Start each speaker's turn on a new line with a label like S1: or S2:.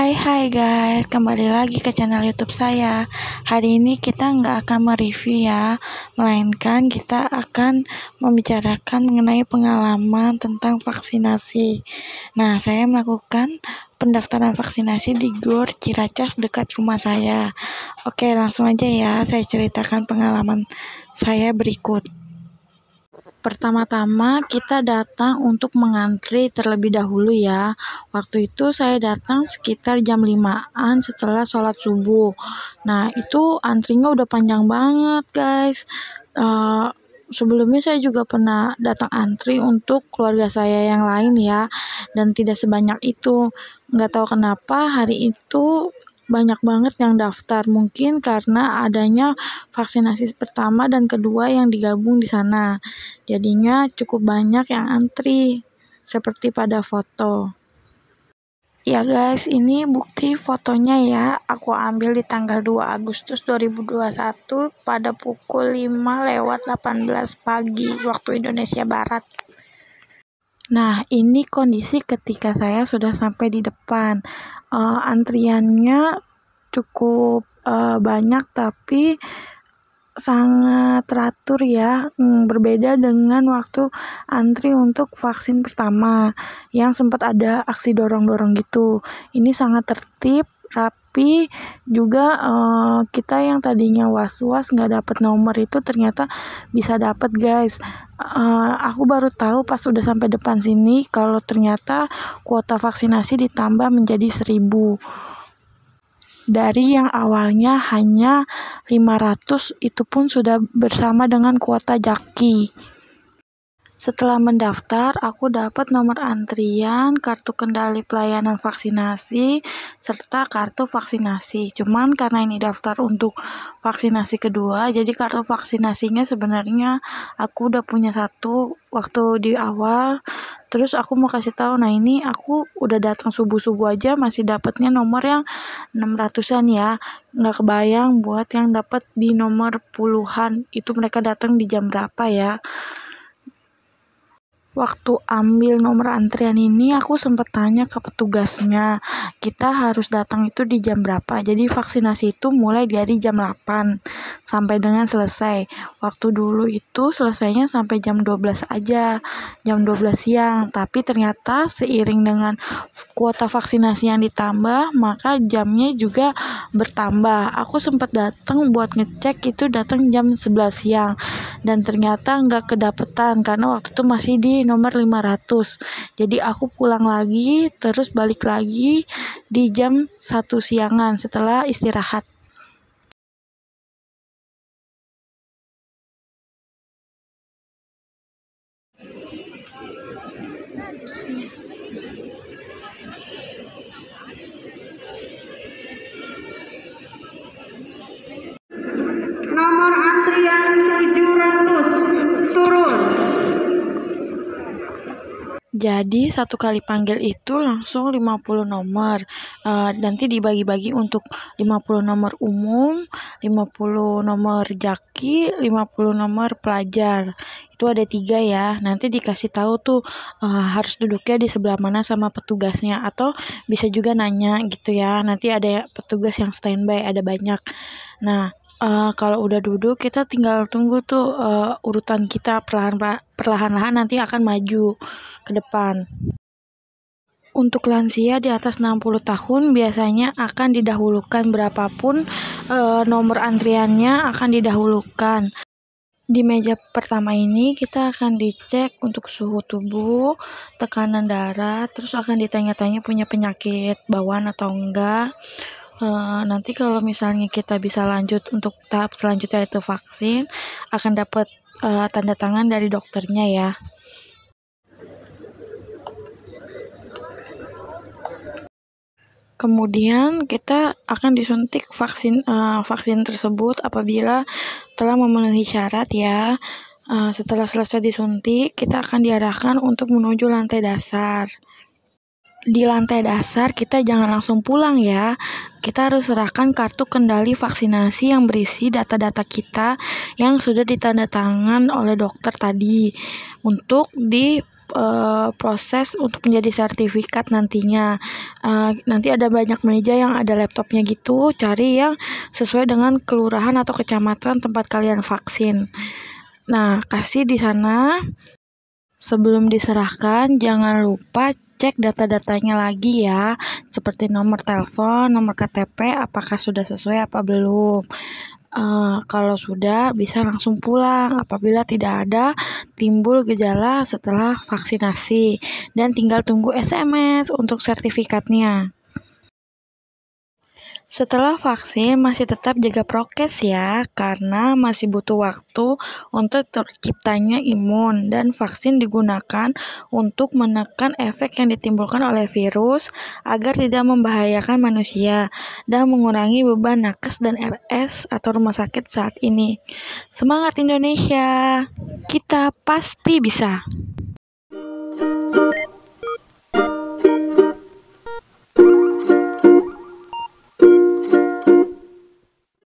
S1: Hai hai guys, kembali lagi ke channel YouTube saya. Hari ini kita nggak akan mereview ya, melainkan kita akan membicarakan mengenai pengalaman tentang vaksinasi. Nah, saya melakukan pendaftaran vaksinasi di GOR Ciracas dekat rumah saya. Oke, langsung aja ya, saya ceritakan pengalaman saya berikut. Pertama-tama kita datang untuk mengantri terlebih dahulu ya. Waktu itu saya datang sekitar jam 5-an setelah sholat subuh. Nah itu antrinya udah panjang banget guys. Uh, sebelumnya saya juga pernah datang antri untuk keluarga saya yang lain ya. Dan tidak sebanyak itu. Nggak tahu kenapa hari itu banyak banget yang daftar mungkin karena adanya vaksinasi pertama dan kedua yang digabung di sana jadinya cukup banyak yang antri seperti pada foto Ya guys, ini bukti fotonya ya. Aku ambil di tanggal 2 Agustus 2021 pada pukul 5 lewat 18 pagi waktu Indonesia Barat. Nah, ini kondisi ketika saya sudah sampai di depan. Uh, antriannya cukup uh, banyak tapi sangat teratur ya hmm, berbeda dengan waktu antri untuk vaksin pertama yang sempat ada aksi dorong-dorong gitu ini sangat tertib rapi juga uh, kita yang tadinya was-was nggak -was, dapet nomor itu ternyata bisa dapet guys uh, aku baru tahu pas udah sampai depan sini kalau ternyata kuota vaksinasi ditambah menjadi 1000 dari yang awalnya hanya 500 itu pun sudah bersama dengan kuota jaki. Setelah mendaftar, aku dapat nomor antrian, kartu kendali pelayanan vaksinasi, serta kartu vaksinasi. Cuman karena ini daftar untuk vaksinasi kedua, jadi kartu vaksinasinya sebenarnya aku udah punya satu waktu di awal. Terus aku mau kasih tahu, nah ini aku udah datang subuh-subuh aja masih dapatnya nomor yang 600-an ya. Nggak kebayang buat yang dapat di nomor puluhan, itu mereka datang di jam berapa ya waktu ambil nomor antrian ini aku sempat tanya ke petugasnya kita harus datang itu di jam berapa jadi vaksinasi itu mulai dari jam 8 sampai dengan selesai waktu dulu itu selesainya sampai jam 12 aja jam 12 siang tapi ternyata seiring dengan kuota vaksinasi yang ditambah maka jamnya juga bertambah aku sempat datang buat ngecek itu datang jam 11 siang dan ternyata nggak kedapetan karena waktu itu masih di nomor 500. Jadi aku pulang lagi terus balik lagi di jam 1 siangan setelah istirahat. Nomor antrian 700 turun. Jadi satu kali panggil itu langsung 50 nomor. Uh, nanti dibagi-bagi untuk 50 nomor umum, 50 nomor jaki, 50 nomor pelajar. Itu ada tiga ya. Nanti dikasih tahu tuh uh, harus duduknya di sebelah mana sama petugasnya atau bisa juga nanya gitu ya. Nanti ada petugas yang standby ada banyak. Nah, uh, kalau udah duduk kita tinggal tunggu tuh uh, urutan kita perlahan lahan nanti akan maju ke depan. Untuk lansia di atas 60 tahun biasanya akan didahulukan berapapun e, nomor antriannya akan didahulukan. Di meja pertama ini kita akan dicek untuk suhu tubuh, tekanan darah, terus akan ditanya-tanya punya penyakit bawaan atau enggak, uh, nanti kalau misalnya kita bisa lanjut untuk tahap selanjutnya itu vaksin akan dapat uh, tanda tangan dari dokternya ya. Kemudian kita akan disuntik vaksin uh, vaksin tersebut apabila telah memenuhi syarat ya. Uh, setelah selesai disuntik, kita akan diarahkan untuk menuju lantai dasar di lantai dasar kita jangan langsung pulang ya. Kita harus serahkan kartu kendali vaksinasi yang berisi data-data kita yang sudah ditandatangan oleh dokter tadi untuk di E, proses untuk menjadi sertifikat nantinya. e, nanti ada banyak meja yang ada laptopnya gitu, cari yang sesuai dengan kelurahan atau kecamatan tempat kalian vaksin. Nah, kasih di sana Sebelum diserahkan, jangan lupa cek data-datanya lagi ya, seperti nomor telepon, nomor KTP, apakah sudah sesuai apa belum. Uh, kalau sudah, bisa langsung pulang. Apabila tidak ada, timbul gejala setelah vaksinasi dan tinggal tunggu SMS untuk sertifikatnya. Setelah vaksin masih tetap jaga prokes ya karena masih butuh waktu untuk terciptanya imun dan vaksin digunakan untuk menekan efek yang ditimbulkan oleh virus agar tidak membahayakan manusia dan mengurangi beban nakes dan RS atau rumah sakit saat ini. Semangat Indonesia. Kita pasti bisa.